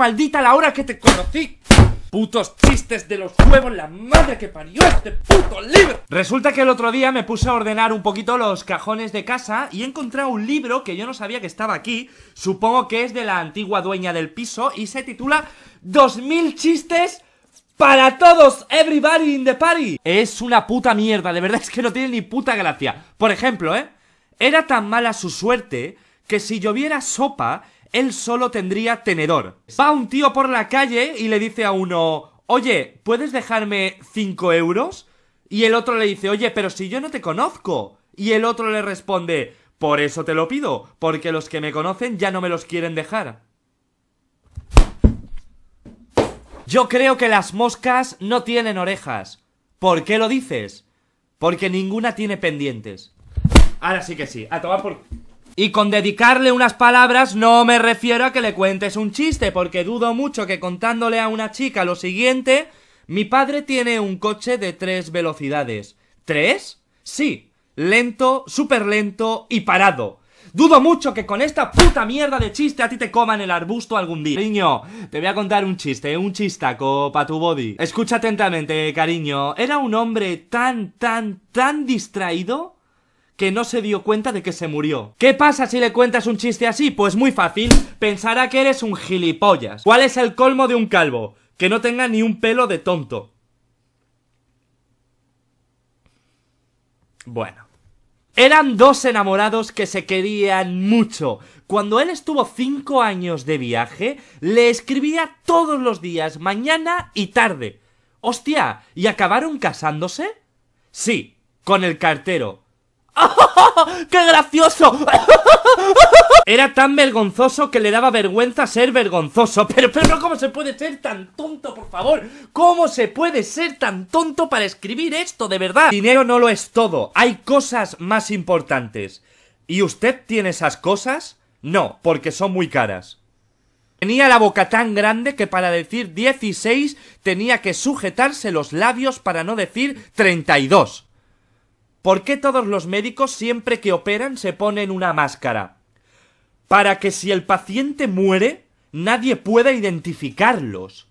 Maldita la hora que te conocí. Putos chistes de los huevos, la madre que parió este puto libro. Resulta que el otro día me puse a ordenar un poquito los cajones de casa y he encontrado un libro que yo no sabía que estaba aquí. Supongo que es de la antigua dueña del piso y se titula 2000 chistes para todos, everybody in the party. Es una puta mierda, de verdad es que no tiene ni puta gracia. Por ejemplo, ¿eh? Era tan mala su suerte que si lloviera sopa, él solo tendría tenedor. Va un tío por la calle y le dice a uno, oye, ¿puedes dejarme 5 euros? Y el otro le dice, oye, pero si yo no te conozco. Y el otro le responde, por eso te lo pido, porque los que me conocen ya no me los quieren dejar. Yo creo que las moscas no tienen orejas. ¿Por qué lo dices? Porque ninguna tiene pendientes. Ahora sí que sí, a tomar por... Y con dedicarle unas palabras no me refiero a que le cuentes un chiste, porque dudo mucho que contándole a una chica lo siguiente, mi padre tiene un coche de tres velocidades. ¿Tres? Sí, lento, súper lento y parado. Dudo mucho que con esta puta mierda de chiste a ti te coman el arbusto algún día. Cariño, te voy a contar un chiste, un chistaco para tu body. Escucha atentamente, cariño. Era un hombre tan, tan, tan distraído que no se dio cuenta de que se murió. ¿Qué pasa si le cuentas un chiste así? Pues muy fácil, pensará que eres un gilipollas. ¿Cuál es el colmo de un calvo? Que no tenga ni un pelo de tonto. Bueno. Eran dos enamorados que se querían mucho. Cuando él estuvo cinco años de viaje, le escribía todos los días, mañana y tarde. ¡Hostia! ¿Y acabaron casándose? Sí, con el cartero. ¡Qué gracioso! Era tan vergonzoso que le daba vergüenza ser vergonzoso. Pero, pero, ¿cómo se puede ser tan tonto, por favor? ¿Cómo se puede ser tan tonto para escribir esto, de verdad? Dinero no lo es todo. Hay cosas más importantes. ¿Y usted tiene esas cosas? No, porque son muy caras. Tenía la boca tan grande que para decir 16 tenía que sujetarse los labios para no decir 32. ¿Por qué todos los médicos siempre que operan se ponen una máscara? Para que si el paciente muere, nadie pueda identificarlos.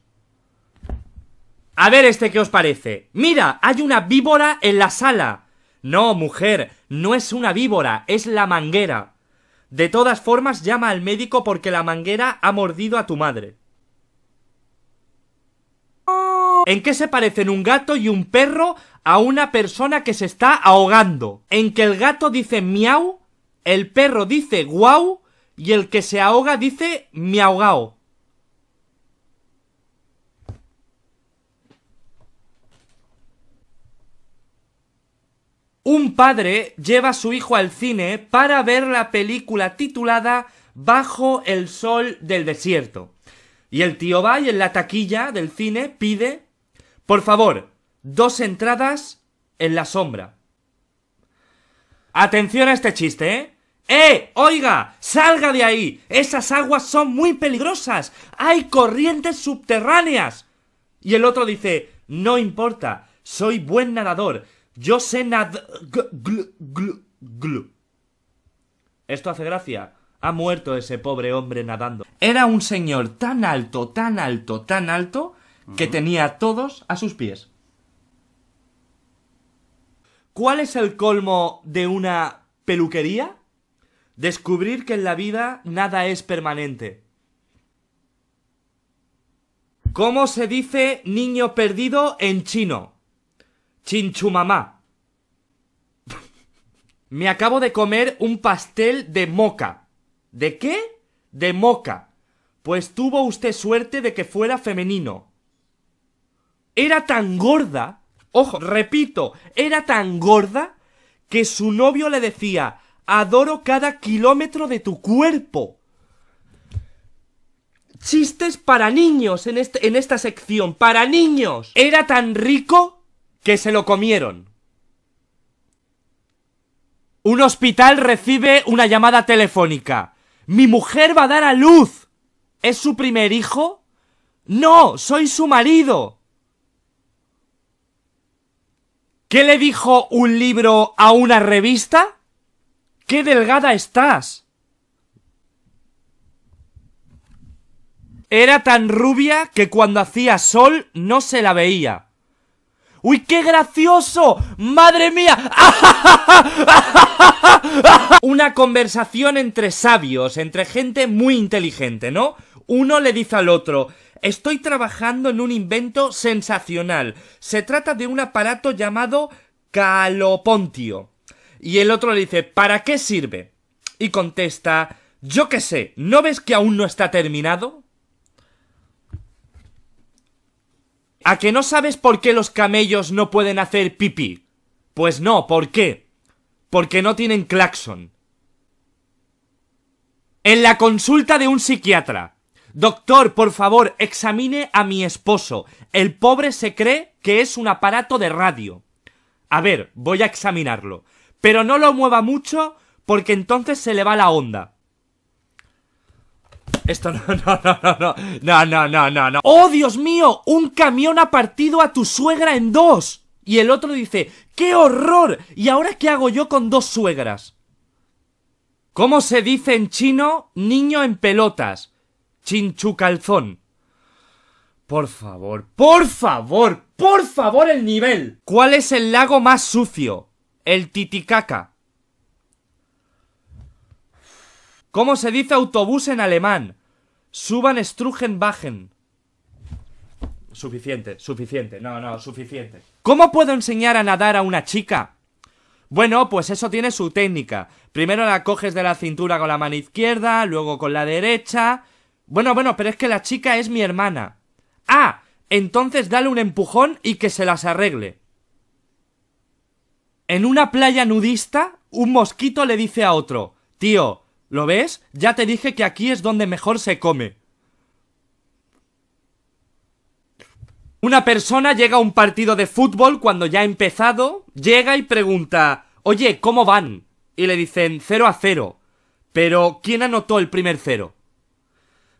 A ver este qué os parece. Mira, hay una víbora en la sala. No, mujer, no es una víbora, es la manguera. De todas formas, llama al médico porque la manguera ha mordido a tu madre. ¿En qué se parecen un gato y un perro a una persona que se está ahogando. En que el gato dice miau, el perro dice guau y el que se ahoga dice miaugao. Un padre lleva a su hijo al cine para ver la película titulada Bajo el sol del desierto. Y el tío va y en la taquilla del cine pide, por favor, Dos entradas en la sombra. Atención a este chiste, ¿eh? ¡Eh! ¡Oiga! ¡Salga de ahí! Esas aguas son muy peligrosas. Hay corrientes subterráneas. Y el otro dice, no importa, soy buen nadador. Yo sé nad... Gl, gl, gl, Esto hace gracia. Ha muerto ese pobre hombre nadando. Era un señor tan alto, tan alto, tan alto, que tenía a todos a sus pies. ¿Cuál es el colmo de una peluquería? Descubrir que en la vida nada es permanente. ¿Cómo se dice niño perdido en chino? Chinchumamá. Me acabo de comer un pastel de moca. ¿De qué? De moca. Pues tuvo usted suerte de que fuera femenino. Era tan gorda Ojo, repito, era tan gorda que su novio le decía, adoro cada kilómetro de tu cuerpo. Chistes para niños en, este, en esta sección, para niños. Era tan rico que se lo comieron. Un hospital recibe una llamada telefónica. Mi mujer va a dar a luz. ¿Es su primer hijo? No, soy su marido. ¿Qué le dijo un libro a una revista? ¡Qué delgada estás! Era tan rubia que cuando hacía sol no se la veía. ¡Uy, qué gracioso! ¡Madre mía! Una conversación entre sabios, entre gente muy inteligente, ¿no? Uno le dice al otro, Estoy trabajando en un invento sensacional. Se trata de un aparato llamado calopontio. Y el otro le dice, ¿para qué sirve? Y contesta, yo qué sé, ¿no ves que aún no está terminado? ¿A que no sabes por qué los camellos no pueden hacer pipí? Pues no, ¿por qué? Porque no tienen claxon. En la consulta de un psiquiatra. Doctor, por favor, examine a mi esposo. El pobre se cree que es un aparato de radio. A ver, voy a examinarlo. Pero no lo mueva mucho porque entonces se le va la onda. Esto no, no, no, no, no, no, no, no, no, ¡Oh, Dios mío! Un camión ha partido a tu suegra en dos. Y el otro dice, ¡qué horror! ¿Y ahora qué hago yo con dos suegras? ¿Cómo se dice en chino niño en pelotas? calzón Por favor, por favor, por favor el nivel. ¿Cuál es el lago más sucio? El Titicaca. ¿Cómo se dice autobús en alemán? Suban Strugen bajen Suficiente, suficiente, no, no, suficiente. ¿Cómo puedo enseñar a nadar a una chica? Bueno, pues eso tiene su técnica. Primero la coges de la cintura con la mano izquierda, luego con la derecha, bueno, bueno, pero es que la chica es mi hermana. Ah, entonces dale un empujón y que se las arregle. En una playa nudista, un mosquito le dice a otro, tío, ¿lo ves? Ya te dije que aquí es donde mejor se come. Una persona llega a un partido de fútbol cuando ya ha empezado, llega y pregunta, oye, ¿cómo van? Y le dicen 0 a 0. Pero, ¿quién anotó el primer cero?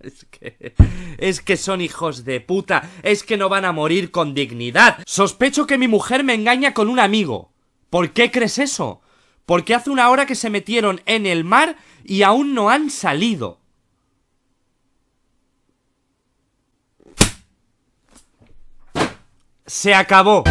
es que... Es que son hijos de puta. Es que no van a morir con dignidad. Sospecho que mi mujer me engaña con un amigo. ¿Por qué crees eso? Porque hace una hora que se metieron en el mar y aún no han salido. Se acabó.